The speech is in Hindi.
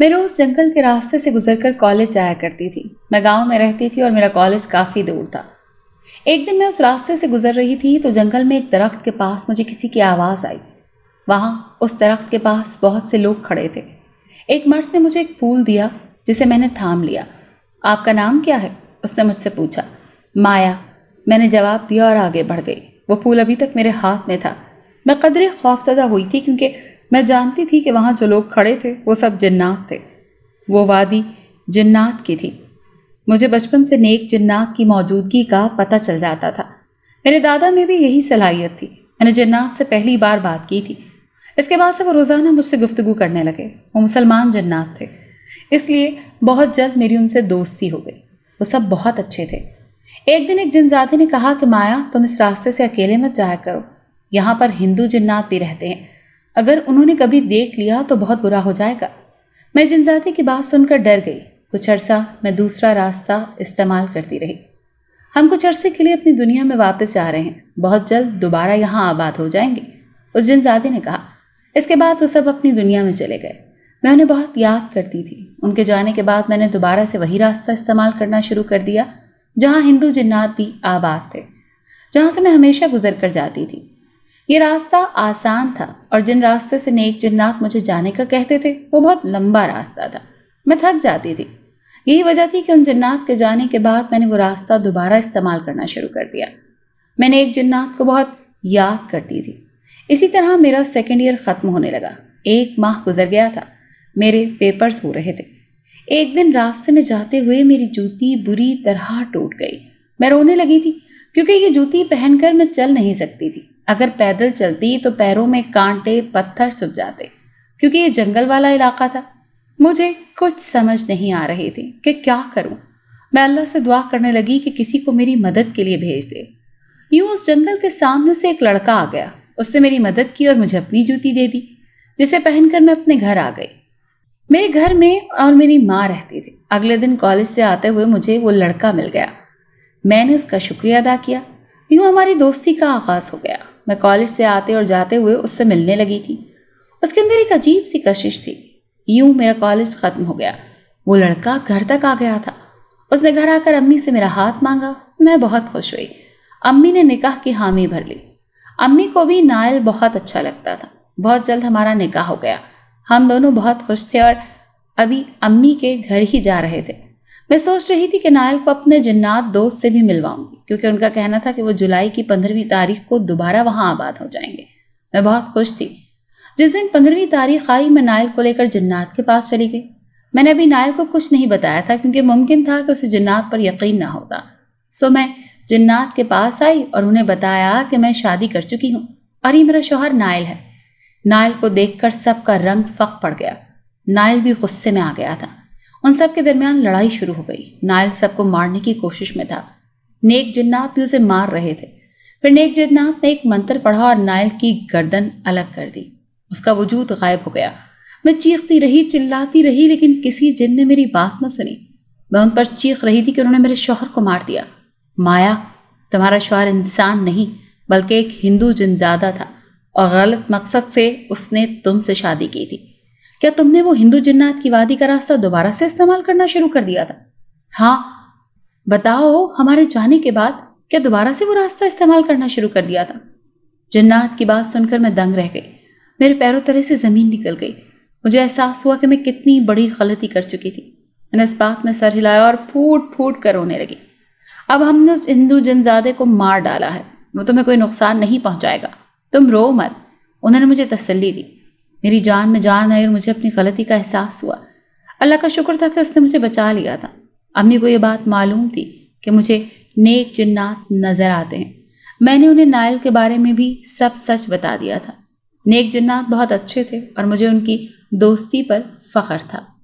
मैं रोज़ जंगल के रास्ते से गुजरकर कॉलेज जाया करती थी मैं गांव में रहती थी और मेरा कॉलेज काफ़ी दूर था एक दिन मैं उस रास्ते से गुजर रही थी तो जंगल में एक दरख्त के पास मुझे किसी की आवाज़ आई वहाँ उस दरख्त के पास बहुत से लोग खड़े थे एक मर्द ने मुझे एक फूल दिया जिसे मैंने थाम लिया आपका नाम क्या है उसने मुझसे पूछा माया मैंने जवाब दिया और आगे बढ़ गई वो फूल अभी तक मेरे हाथ में था मैं कदरे खौफजदा हुई थी क्योंकि मैं जानती थी कि वहाँ जो लोग खड़े थे वो सब जन्नात थे वो वादी जन्नात की थी मुझे बचपन से नेक जन्नात की मौजूदगी का पता चल जाता था मेरे दादा में भी यही सलाहियत थी मैंने जन्नात से पहली बार बात की थी इसके बाद से वो रोज़ाना मुझसे गुफ्तगु करने लगे वो मुसलमान जन्नात थे इसलिए बहुत जल्द मेरी उनसे दोस्ती हो गई वो सब बहुत अच्छे थे एक दिन एक जिनजादी ने कहा कि माया तुम इस रास्ते से अकेले मत जाया करो यहाँ पर हिंदू जन्नात भी रहते हैं अगर उन्होंने कभी देख लिया तो बहुत बुरा हो जाएगा मैं जिनजाती की बात सुनकर डर गई कुछ अरसा मैं दूसरा रास्ता इस्तेमाल करती रही हम कुछ अरसे के लिए अपनी दुनिया में वापस जा रहे हैं बहुत जल्द दोबारा यहाँ आबाद हो जाएंगे उस जिनजादे ने कहा इसके बाद वो सब अपनी दुनिया में चले गए मैं उन्हें बहुत याद करती थी उनके जाने के बाद मैंने दोबारा से वही रास्ता इस्तेमाल करना शुरू कर दिया जहाँ हिंदू जिन्नात भी आबाद थे जहाँ से मैं हमेशा गुजर कर जाती थी ये रास्ता आसान था और जिन रास्ते से नेक जिन्नात मुझे जाने का कहते थे वो बहुत लंबा रास्ता था मैं थक जाती थी यही वजह थी कि उन जिन्नात के जाने के बाद मैंने वो रास्ता दोबारा इस्तेमाल करना शुरू कर दिया मैंने एक जिन्नात को बहुत याद करती थी इसी तरह मेरा सेकेंड ईयर ख़त्म होने लगा एक माह गुजर गया था मेरे पेपर्स हो रहे थे एक दिन रास्ते में जाते हुए मेरी जूती बुरी तरह टूट गई मैं रोने लगी थी क्योंकि ये जूती पहनकर मैं चल नहीं सकती थी अगर पैदल चलती तो पैरों में कांटे पत्थर चुप जाते क्योंकि ये जंगल वाला इलाका था मुझे कुछ समझ नहीं आ रही थी कि क्या करूं मैं अल्लाह से दुआ करने लगी कि किसी को मेरी मदद के लिए भेज दे यूं उस जंगल के सामने से एक लड़का आ गया उसने मेरी मदद की और मुझे अपनी जूती दे दी जिसे पहनकर मैं अपने घर आ गई मेरे घर में और मेरी माँ रहती थी अगले दिन कॉलेज से आते हुए मुझे वो लड़का मिल गया मैंने उसका शुक्रिया अदा किया यूँ हमारी दोस्ती का आगाज़ हो गया मैं कॉलेज से आते और जाते हुए उससे मिलने लगी थी उसके अंदर एक अजीब सी कशिश थी यूं मेरा कॉलेज ख़त्म हो गया वो लड़का घर तक आ गया था उसने घर आकर अम्मी से मेरा हाथ मांगा मैं बहुत खुश हुई अम्मी ने निकाह की हामी भर ली अम्मी को भी नायल बहुत अच्छा लगता था बहुत जल्द हमारा निकाह हो गया हम दोनों बहुत खुश थे और अभी अम्मी के घर ही जा रहे थे मैं सोच रही थी कि नायल को अपने जन्नात दोस्त से भी मिलवाऊंगी क्योंकि उनका कहना था कि वो जुलाई की पंद्रहवीं तारीख को दोबारा वहां आबाद हो जाएंगे मैं बहुत खुश थी जिस दिन पंद्रहवीं तारीख आई मैं नायल को लेकर जन्नात के पास चली गई मैंने अभी नायल को कुछ नहीं बताया था क्योंकि मुमकिन था कि उसे जन्नात पर यकीन ना होता सो मैं जन्नात के पास आई और उन्हें बताया कि मैं शादी कर चुकी हूँ और ये मेरा शोहर नायल है नायल को देखकर सबका रंग फक पड़ गया नायल भी गुस्से में आ गया था उन सब के दरमियान लड़ाई शुरू हो गई नायल सबको मारने की कोशिश में था नेक जिन्नात भी उसे मार रहे थे फिर नेक जिन्नात ने एक मंत्र पढ़ा और नायल की गर्दन अलग कर दी उसका वजूद गायब हो गया मैं चीखती रही चिल्लाती रही लेकिन किसी जिन ने मेरी बात न सुनी मैं उन पर चीख रही थी कि उन्होंने मेरे शोहर को मार दिया माया तुम्हारा शोहर इंसान नहीं बल्कि एक हिंदू जिनजादा था और गलत मकसद से उसने तुमसे शादी की थी क्या तुमने वो हिंदू जिन्नात की वादी का रास्ता दोबारा से इस्तेमाल करना शुरू कर दिया था हाँ बताओ हमारे जाने के बाद क्या दोबारा से वो रास्ता इस्तेमाल करना शुरू कर दिया था जिन्नात की बात सुनकर मैं दंग रह गई मेरे पैरों तले से ज़मीन निकल गई मुझे एहसास हुआ कि मैं कितनी बड़ी गलती कर चुकी थी मैंने इस बात में सर हिलाया और फूट फूट कर रोने लगी अब हमने उस हिंदू जिनजादे को मार डाला है वो तुम्हें कोई नुकसान नहीं पहुंचाएगा तुम रो मत उन्होंने मुझे तसल्ली दी मेरी जान में जान आई और मुझे अपनी गलती का एहसास हुआ अल्लाह का शुक्र था कि उसने मुझे बचा लिया था अम्मी को ये बात मालूम थी कि मुझे नेक जिन्नात नज़र आते हैं मैंने उन्हें नायल के बारे में भी सब सच बता दिया था नेक जन्नात बहुत अच्छे थे और मुझे उनकी दोस्ती पर फ़ख्र था